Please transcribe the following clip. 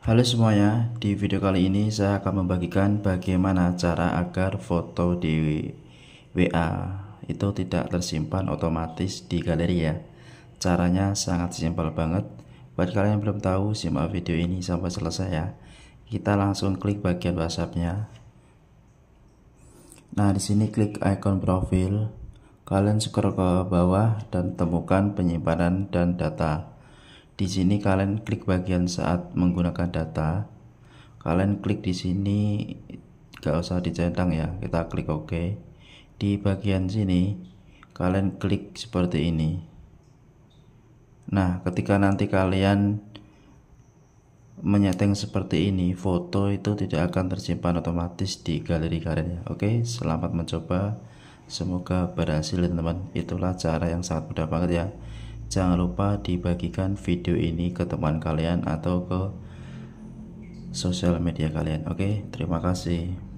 Halo semuanya, di video kali ini saya akan membagikan bagaimana cara agar foto di WA itu tidak tersimpan otomatis di galeri ya. Caranya sangat simpel banget. Buat kalian yang belum tahu, simak video ini sampai selesai ya. Kita langsung klik bagian WhatsAppnya. Nah, di sini klik icon profil. Kalian scroll ke bawah dan temukan penyimpanan dan data. Di sini kalian klik bagian saat menggunakan data. Kalian klik di sini gak usah dicentang ya. Kita klik OK. Di bagian sini kalian klik seperti ini. Nah, ketika nanti kalian menyeting seperti ini, foto itu tidak akan tersimpan otomatis di galeri kalian ya. Oke, selamat mencoba. Semoga berhasil teman-teman. Itulah cara yang sangat mudah banget ya. Jangan lupa dibagikan video ini ke teman kalian atau ke sosial media kalian. Oke, terima kasih.